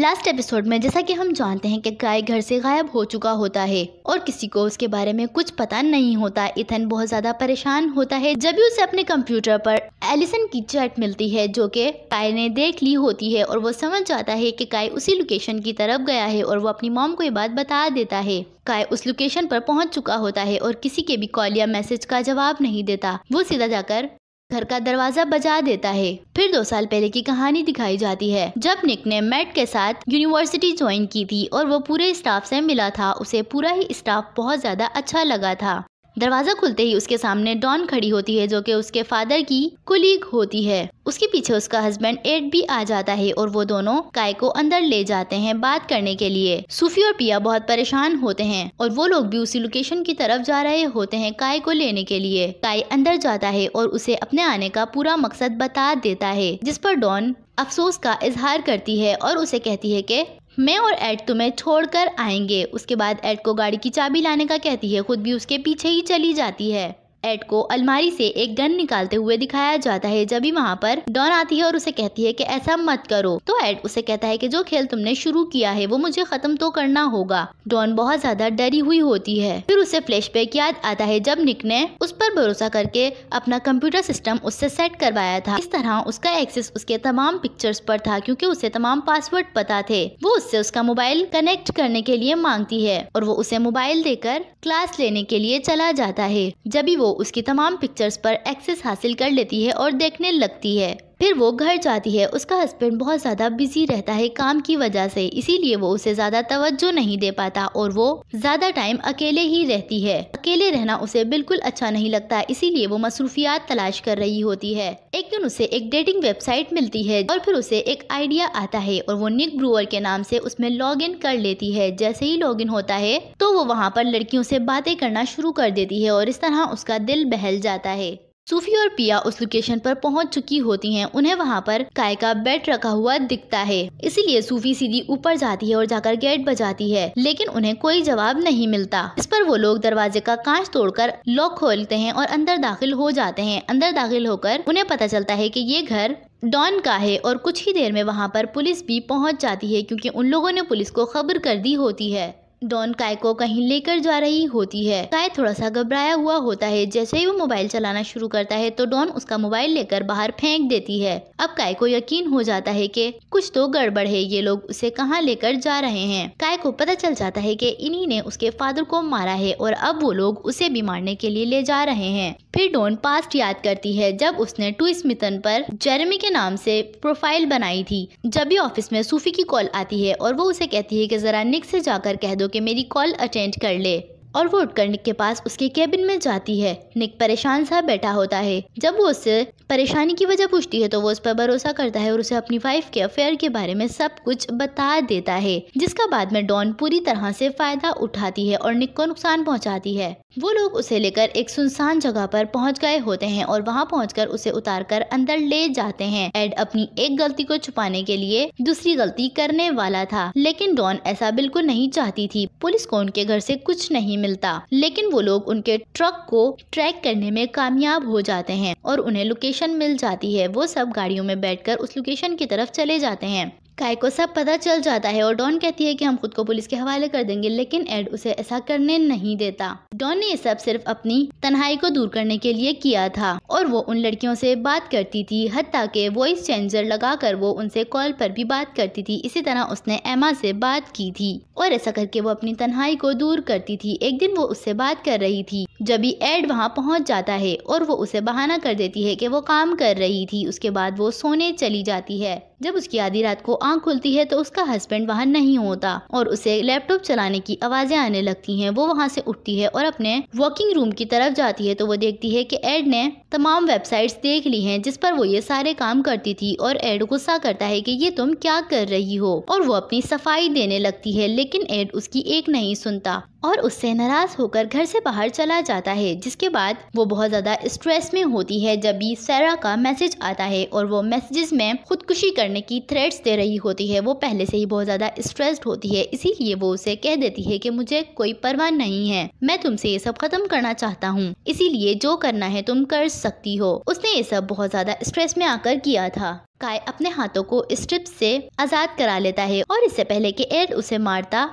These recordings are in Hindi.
लास्ट एपिसोड में जैसा कि हम जानते हैं कि गाय घर से गायब हो चुका होता है और किसी को उसके बारे में कुछ पता नहीं होता इथन बहुत ज्यादा परेशान होता है जब भी उसे अपने कंप्यूटर पर एलिसन की चैट मिलती है जो कि काय ने देख ली होती है और वो समझ जाता है कि काय उसी लोकेशन की तरफ गया है और वो अपनी मॉम को ये बात बता देता है काय उस लोकेशन पर पहुंच चुका होता है और किसी के भी कॉल या मैसेज का जवाब नहीं देता वो सीधा जाकर घर का दरवाजा बजा देता है फिर दो साल पहले की कहानी दिखाई जाती है जब निक ने मैट के साथ यूनिवर्सिटी ज्वाइन की थी और वो पूरे स्टाफ से मिला था उसे पूरा ही स्टाफ बहुत ज्यादा अच्छा लगा था दरवाज़ा खुलते ही उसके सामने डॉन खड़ी होती है जो कि उसके फादर की कुलीग होती है उसके पीछे उसका हस्बैंड एड भी आ जाता है और वो दोनों काय को अंदर ले जाते हैं बात करने के लिए सूफी और पिया बहुत परेशान होते हैं और वो लोग भी उसी लोकेशन की तरफ जा रहे होते हैं काय को लेने के लिए काय अंदर जाता है और उसे अपने आने का पूरा मकसद बता देता है जिस पर डॉन अफसोस का इजहार करती है और उसे कहती है कि मैं और एड तुम्हें छोड़कर आएंगे उसके बाद एड को गाड़ी की चाबी लाने का कहती है खुद भी उसके पीछे ही चली जाती है एड को अलमारी से एक गन निकालते हुए दिखाया जाता है जब भी वहाँ पर डॉन आती है और उसे कहती है कि ऐसा मत करो तो एड उसे कहता है कि जो खेल तुमने शुरू किया है वो मुझे खत्म तो करना होगा डॉन बहुत ज्यादा डरी हुई होती है फिर उसे फ्लैशबैक याद आता है जब निक ने उस पर भरोसा करके अपना कंप्यूटर सिस्टम उससे सेट करवाया था इस तरह उसका एक्सेस उसके तमाम पिक्चर्स पर था क्योंकि उसे तमाम पासवर्ड पता थे वो उससे उसका मोबाइल कनेक्ट करने के लिए मांगती है और वो उसे मोबाइल देकर क्लास लेने के लिए चला जाता है जब भी वो उसकी तमाम पिक्चर्स पर एक्सेस हासिल कर लेती है और देखने लगती है फिर वो घर जाती है उसका हस्बैंड बहुत ज़्यादा बिजी रहता है काम की वजह से इसीलिए वो उसे ज़्यादा तवज्जो नहीं दे पाता और वो ज़्यादा टाइम अकेले ही रहती है अकेले रहना उसे बिल्कुल अच्छा नहीं लगता इसीलिए वो मसरूफियात तलाश कर रही होती है एक दिन उसे एक डेटिंग वेबसाइट मिलती है और फिर उसे एक आइडिया आता है और वो निक ब्रूअर के नाम से उसमें लॉग इन कर लेती है जैसे ही लॉग इन होता है तो वो वहाँ पर लड़कियों से बातें करना शुरू कर देती है और इस तरह उसका दिल बहल जाता है सूफी और पिया उस लोकेशन पर पहुंच चुकी होती हैं उन्हें वहां पर काय का बेड रखा हुआ दिखता है इसीलिए सूफी सीधी ऊपर जाती है और जाकर गेट बजाती है लेकिन उन्हें कोई जवाब नहीं मिलता इस पर वो लोग दरवाजे का कांच तोड़कर लॉक खोलते हैं और अंदर दाखिल हो जाते हैं अंदर दाखिल होकर उन्हें पता चलता है की ये घर डॉन का है और कुछ ही देर में वहाँ पर पुलिस भी पहुँच जाती है क्यूँकी उन लोगों ने पुलिस को खबर कर दी होती है डॉन काय को कहीं लेकर जा रही होती है काय थोड़ा सा घबराया हुआ होता है जैसे ही वो मोबाइल चलाना शुरू करता है तो डॉन उसका मोबाइल लेकर बाहर फेंक देती है अब काय को यकीन हो जाता है कि कुछ तो गड़बड़ है ये लोग उसे कहाँ लेकर जा रहे हैं काय को पता चल जाता है कि इन्हीं ने उसके फादर को मारा है और अब वो लोग उसे भी मारने के लिए ले जा रहे हैं फिर डोन पास्ट याद करती है जब उसने टू स्मिथन पर जेरेमी के नाम से प्रोफाइल बनाई थी जब भी ऑफिस में सूफी की कॉल आती है और वो उसे कहती है कि ज़रा निक से जाकर कह दो कि मेरी कॉल अटेंड कर ले और वो उठकर के पास उसके केबिन में जाती है निक परेशान सा बैठा होता है जब वो उससे परेशानी की वजह पूछती है तो वो उस पर भरोसा करता है और उसे अपनी वाइफ के अफेयर के बारे में सब कुछ बता देता है जिसका बाद में डॉन पूरी तरह से फायदा उठाती है और निक को नुकसान पहुंचाती है वो लोग उसे लेकर एक सुनसान जगह पर पहुंच गए होते हैं और वहां पहुंचकर उसे उतारकर अंदर ले जाते हैं एड अपनी एक गलती को छुपाने के लिए दूसरी गलती करने वाला था लेकिन डॉन ऐसा बिल्कुल नहीं चाहती थी पुलिस को उनके घर से कुछ नहीं मिलता लेकिन वो लोग उनके ट्रक को ट्रैक करने में कामयाब हो जाते हैं और उन्हें लोकेशन मिल जाती है वो सब गाड़ियों में बैठकर उस लोकेशन की तरफ चले जाते हैं काय को सब पता चल जाता है और डॉन कहती है कि हम खुद को पुलिस के हवाले कर देंगे लेकिन एड उसे ऐसा करने नहीं देता डॉन ने यह सब सिर्फ अपनी तन्हाई को दूर करने के लिए किया था और वो उन लड़कियों से बात करती थी हती के वॉइस चेंजर लगाकर वो उनसे कॉल पर भी बात करती थी इसी तरह उसने एमा से बात की थी और ऐसा करके वो अपनी तन्हाई को दूर करती थी एक दिन वो उससे बात कर रही थी जब भी एड वहाँ पहुँच जाता है और वो उसे बहाना कर देती है कि वो काम कर रही थी उसके बाद वो सोने चली जाती है जब उसकी आधी रात को आंख खुलती है तो उसका हस्बैंड वहाँ नहीं होता और उसे लैपटॉप चलाने की आवाजें आने लगती हैं वो वहाँ से उठती है और अपने वर्किंग रूम की तरफ जाती है तो वो देखती है कि एड ने तमाम वेबसाइट्स देख ली हैं जिस पर वो ये सारे काम करती थी और एड गुस्सा करता है की ये तुम क्या कर रही हो और वो अपनी सफाई देने लगती है लेकिन एड उसकी एक नहीं सुनता और उससे नाराज होकर घर से बाहर चला जाता है जिसके बाद वो बहुत ज़्यादा स्ट्रेस में होती है जब भी सैरा का मैसेज आता है और वो मैसेजेस में खुदकुशी करने की थ्रेड्स दे रही होती है वो पहले से ही बहुत ज़्यादा स्ट्रेस्ड होती है इसीलिए वो उसे कह देती है कि मुझे कोई परवाह नहीं है मैं तुमसे ये सब खत्म करना चाहता हूँ इसीलिए जो करना है तुम कर सकती हो उसने ये सब बहुत ज़्यादा स्ट्रेस में आकर किया था काय अपने हाथों को स्ट्रिप से आजाद करा लेता है और इससे पहले कि एड उसे मारता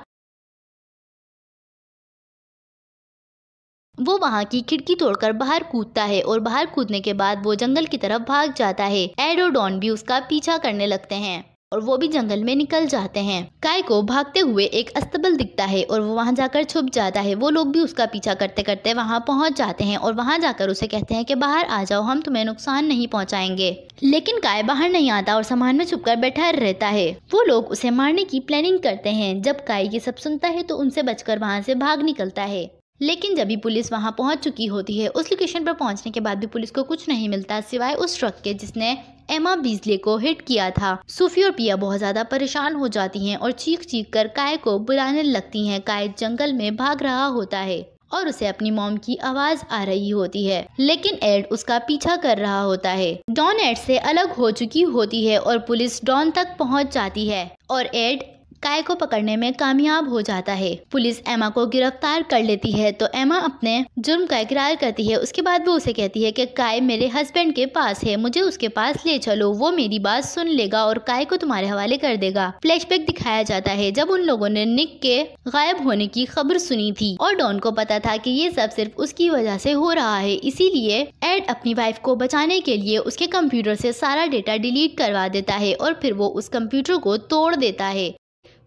वो वहाँ की खिड़की तोड़कर बाहर कूदता है और बाहर कूदने के बाद वो जंगल की तरफ भाग जाता है एडोडॉन भी उसका पीछा करने लगते हैं और वो भी जंगल में निकल जाते हैं काय को भागते हुए एक अस्तबल दिखता है और वो वहाँ जाकर छुप जाता है वो लोग भी उसका पीछा करते करते वहाँ पहुँच जाते हैं और वहाँ जाकर उसे कहते हैं कि बाहर आ जाओ हम तुम्हें नुकसान नहीं पहुँचाएंगे लेकिन काय बाहर नहीं आता और सामान में छुपकर बैठा रहता है वो लोग उसे मारने की प्लानिंग करते हैं जब काय ये सब सुनता है तो उनसे बचकर वहाँ से भाग निकलता है लेकिन जब भी पुलिस वहाँ पहुँच चुकी होती है उस लोकेशन पर पहुँचने के बाद भी पुलिस को कुछ नहीं मिलता सिवाय उस ट्रक के जिसने एमा बीजले को हिट किया था सूफी और पिया बहुत ज्यादा परेशान हो जाती हैं और चीख चीख कर काय को बुलाने लगती हैं काय जंगल में भाग रहा होता है और उसे अपनी मॉम की आवाज आ रही होती है लेकिन एड उसका पीछा कर रहा होता है डॉन एड से अलग हो चुकी होती है और पुलिस डॉन तक पहुंच जाती है और एड काय को पकड़ने में कामयाब हो जाता है पुलिस एमा को गिरफ्तार कर लेती है तो एमा अपने जुर्म का इकरार करती है उसके बाद वो उसे कहती है की काय मेरे हस्बैंड के पास है मुझे उसके पास ले चलो वो मेरी बात सुन लेगा और काय को तुम्हारे हवाले कर देगा फ्लैश दिखाया जाता है जब उन लोगों ने निक के गायब होने की खबर सुनी थी और डॉन को पता था कि ये सब सिर्फ उसकी वजह से हो रहा है इसीलिए एड अपनी वाइफ को बचाने के लिए उसके कंप्यूटर से सारा डेटा डिलीट करवा देता है और फिर वो उस कंप्यूटर को तोड़ देता है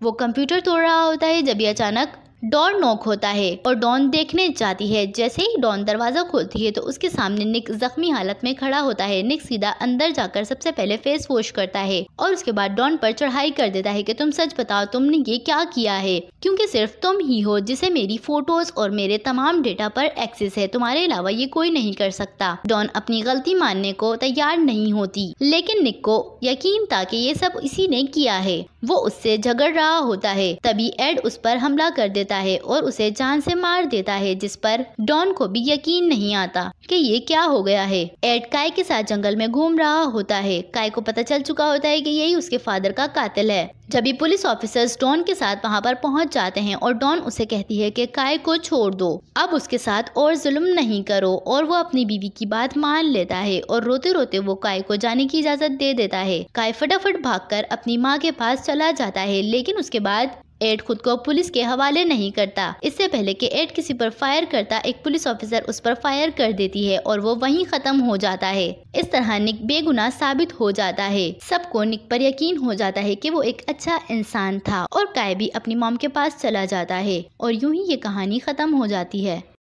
वो कंप्यूटर तोड़ रहा होता है जब ये अचानक डॉन नॉक होता है और डॉन देखने जाती है जैसे ही डॉन दरवाजा खोलती है तो उसके सामने निक जख्मी हालत में खड़ा होता है निक सीधा अंदर जाकर सबसे पहले फेस वॉश करता है और उसके बाद डॉन पर चढ़ाई कर देता है कि तुम सच बताओ तुमने ये क्या किया है क्योंकि सिर्फ तुम ही हो जिसे मेरी फोटोज और मेरे तमाम डेटा पर एक्सेस है तुम्हारे अलावा ये कोई नहीं कर सकता डॉन अपनी गलती मानने को तैयार नहीं होती लेकिन निक को यकीन था की ये सब इसी ने किया है वो उससे झगड़ रहा होता है तभी एड उस पर हमला कर देता देता है और उसे जान से मार देता है जिस पर डॉन को भी यकीन नहीं आता कि ये क्या हो गया है एड काय के साथ जंगल में घूम रहा होता है काय को पता चल चुका होता है कि यही उसके फादर का कातिल है जब ये पुलिस ऑफिसर्स डॉन के साथ वहाँ पर पहुँच जाते हैं और डॉन उसे कहती है कि काय को छोड़ दो अब उसके साथ और जुल्म नहीं करो और वो अपनी बीवी की बात मान लेता है और रोते रोते वो काय को जाने की इजाजत दे देता है काय फटाफट भागकर अपनी माँ के पास चला जाता है लेकिन उसके बाद एड खुद को पुलिस के हवाले नहीं करता इससे पहले कि एड किसी पर फायर करता एक पुलिस ऑफिसर उस पर फायर कर देती है और वो वहीं खत्म हो जाता है इस तरह निक बेगुनाह साबित हो जाता है सबको निक पर यकीन हो जाता है कि वो एक अच्छा इंसान था और काय भी अपनी मॉम के पास चला जाता है और यूं ही ये कहानी खत्म हो जाती है